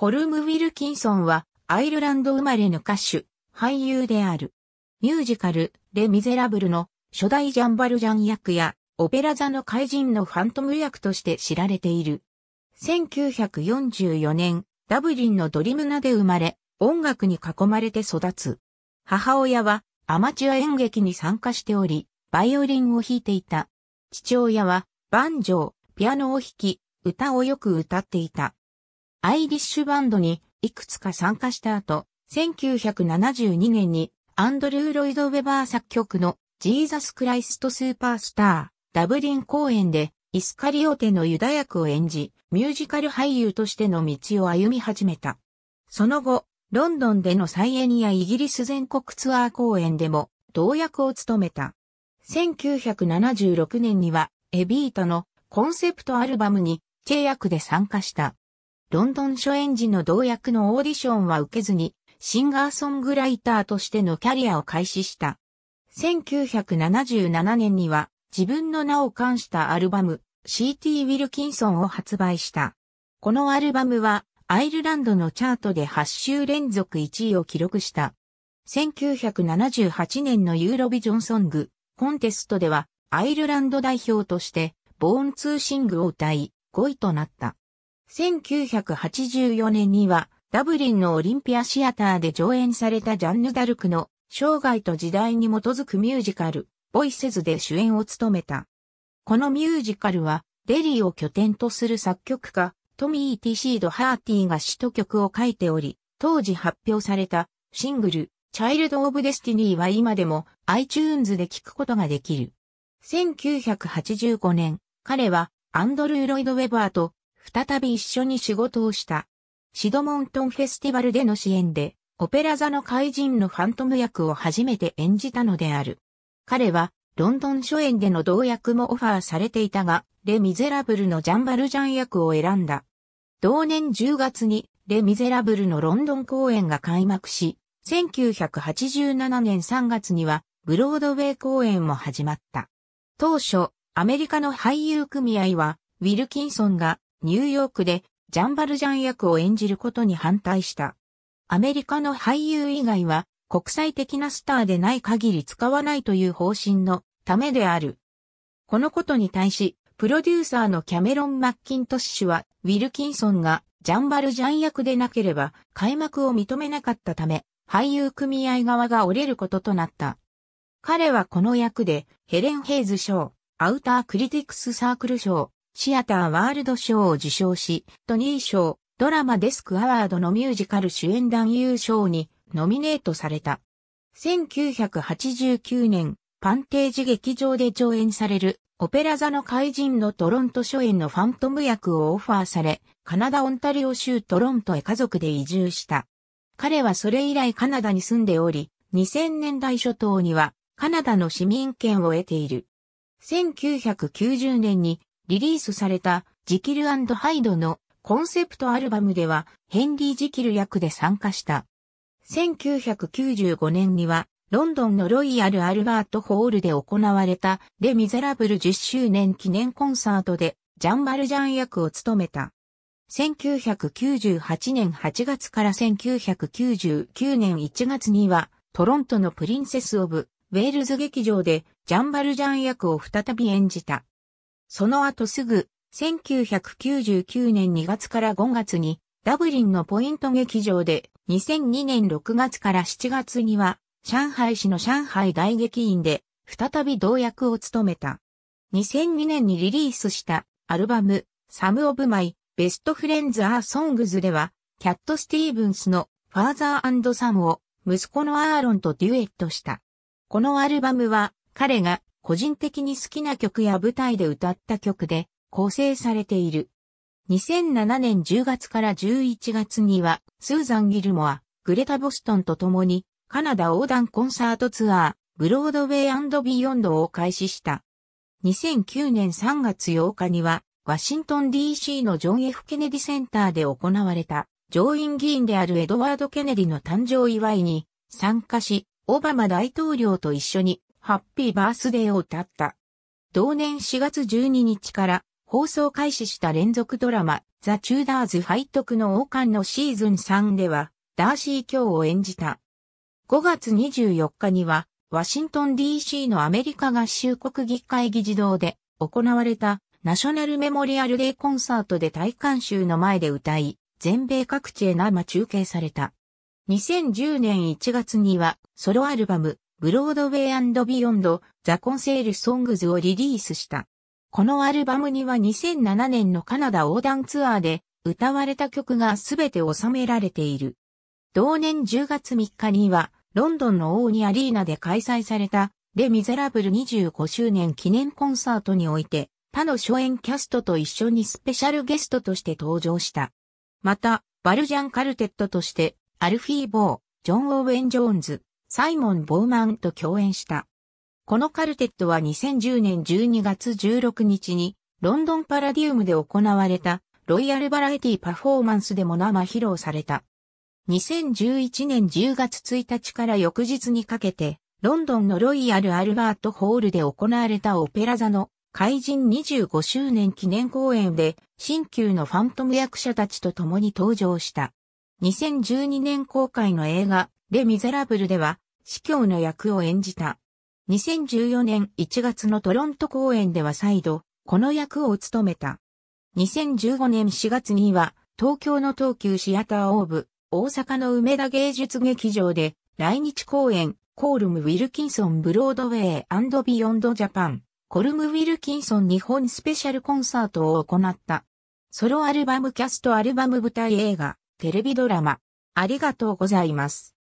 コルム・ウィルキンソンは、アイルランド生まれの歌手、俳優である。ミュージカル、レ・ミゼラブルの初代ジャンバルジャン役や、オペラ座の怪人のファントム役として知られている。1944年、ダブリンのドリムナで生まれ、音楽に囲まれて育つ。母親はアマチュア演劇に参加しており、バイオリンを弾いていた。父親はバンジョー、ピアノを弾き、歌をよく歌っていた。アイリッシュバンドにいくつか参加した後、1972年にアンドルー・ロイド・ウェバー作曲のジーザス・クライスト・スーパースター、ダブリン公演でイスカリオテのユダヤ役を演じ、ミュージカル俳優としての道を歩み始めた。その後、ロンドンでの再演やイギリス全国ツアー公演でも同役を務めた。1976年にはエビータのコンセプトアルバムに契約で参加した。ロンドン初演時の同役のオーディションは受けずに、シンガーソングライターとしてのキャリアを開始した。1977年には自分の名を冠したアルバム CT ウィルキンソンを発売した。このアルバムはアイルランドのチャートで8週連続1位を記録した。1978年のユーロビジョンソングコンテストではアイルランド代表としてボーンツーシングを歌い5位となった。1984年には、ダブリンのオリンピアシアターで上演されたジャンヌ・ダルクの生涯と時代に基づくミュージカル、ボイセズで主演を務めた。このミュージカルは、デリーを拠点とする作曲家、トミー・ティシード・ハーティーが詩と曲を書いており、当時発表されたシングル、チャイルド・オブ・デスティニーは今でも iTunes で聴くことができる。1985年、彼はアンドルー・ロイド・ウェバーと再び一緒に仕事をした。シドモントンフェスティバルでの支援で、オペラ座の怪人のファントム役を初めて演じたのである。彼は、ロンドン初演での同役もオファーされていたが、レ・ミゼラブルのジャンバルジャン役を選んだ。同年10月に、レ・ミゼラブルのロンドン公演が開幕し、1987年3月には、ブロードウェイ公演も始まった。当初、アメリカの俳優組合は、ウィルキンソンがニューヨークでジャンバルジャン役を演じることに反対した。アメリカの俳優以外は国際的なスターでない限り使わないという方針のためである。このことに対し、プロデューサーのキャメロン・マッキントッシュは、ウィルキンソンがジャンバルジャン役でなければ開幕を認めなかったため、俳優組合側が折れることとなった。彼はこの役でヘレン・ヘイズ賞、アウター・クリティクス・サークル賞、シアターワールド賞を受賞し、トニー賞、ドラマデスクアワードのミュージカル主演男優賞にノミネートされた。1989年、パンテージ劇場で上演される、オペラ座の怪人のトロント初演のファントム役をオファーされ、カナダ・オンタリオ州トロントへ家族で移住した。彼はそれ以来カナダに住んでおり、2000年代初頭にはカナダの市民権を得ている。1990年にリリースされたジキルハイドのコンセプトアルバムではヘンリー・ジキル役で参加した。1995年にはロンドンのロイヤル・アルバート・ホールで行われたレ・ミゼラブル10周年記念コンサートでジャン・バルジャン役を務めた。1998年8月から1999年1月にはトロントのプリンセス・オブ・ウェールズ劇場でジャン・バルジャン役を再び演じた。その後すぐ、1999年2月から5月に、ダブリンのポイント劇場で、2002年6月から7月には、上海市の上海大劇院で、再び同役を務めた。2002年にリリースしたアルバム、サム・オブ・マイ・ベスト・フレンズ・アー・ソングズでは、キャット・スティーブンスのファーザーサムを息子のアーロンとデュエットした。このアルバムは彼が個人的に好きな曲や舞台で歌った曲で構成されている。2007年10月から11月には、スーザン・ギルモア、グレタ・ボストンと共に、カナダ横断コンサートツアー、ブロードウェイビヨンドを開始した。2009年3月8日には、ワシントン DC のジョン・ F・ ケネディセンターで行われた、上院議員であるエドワード・ケネディの誕生祝いに参加し、オバマ大統領と一緒にハッピーバースデーを歌った。同年4月12日から放送開始した連続ドラマ、ザ・チューダーズ背徳の王冠のシーズン3では、ダーシー・キョウを演じた。5月24日には、ワシントン DC のアメリカ合衆国議会議事堂で行われたナショナルメモリアルデーコンサートで大観衆の前で歌い、全米各地へ生中継された。2010年1月にはソロアルバムブロードウェイビヨンド、ザ・コンセール・ソングズをリリースした。このアルバムには2007年のカナダ横断ツアーで歌われた曲がすべて収められている。同年10月3日には、ロンドンのオーニアリーナで開催された、レ・ミゼラブル25周年記念コンサートにおいて、他の初演キャストと一緒にスペシャルゲストとして登場した。また、バルジャンカルテットとして、アルフィー・ボー、ジョン・オーウェン・ジョーンズ、サイモン・ボーマンと共演した。このカルテットは2010年12月16日にロンドンパラディウムで行われたロイヤルバラエティパフォーマンスでも生披露された。2011年10月1日から翌日にかけてロンドンのロイヤル・アルバート・ホールで行われたオペラ座の怪人25周年記念公演で新旧のファントム役者たちと共に登場した。2012年公開の映画レ・ミゼラブルでは、司教の役を演じた。2014年1月のトロント公演では再度、この役を務めた。2015年4月には、東京の東急シアターオーブ、大阪の梅田芸術劇場で、来日公演、コールム・ウィルキンソン・ブロードウェイビヨンド・ジャパン、コルム・ウィルキンソン日本スペシャルコンサートを行った。ソロアルバムキャストアルバム舞台映画、テレビドラマ、ありがとうございます。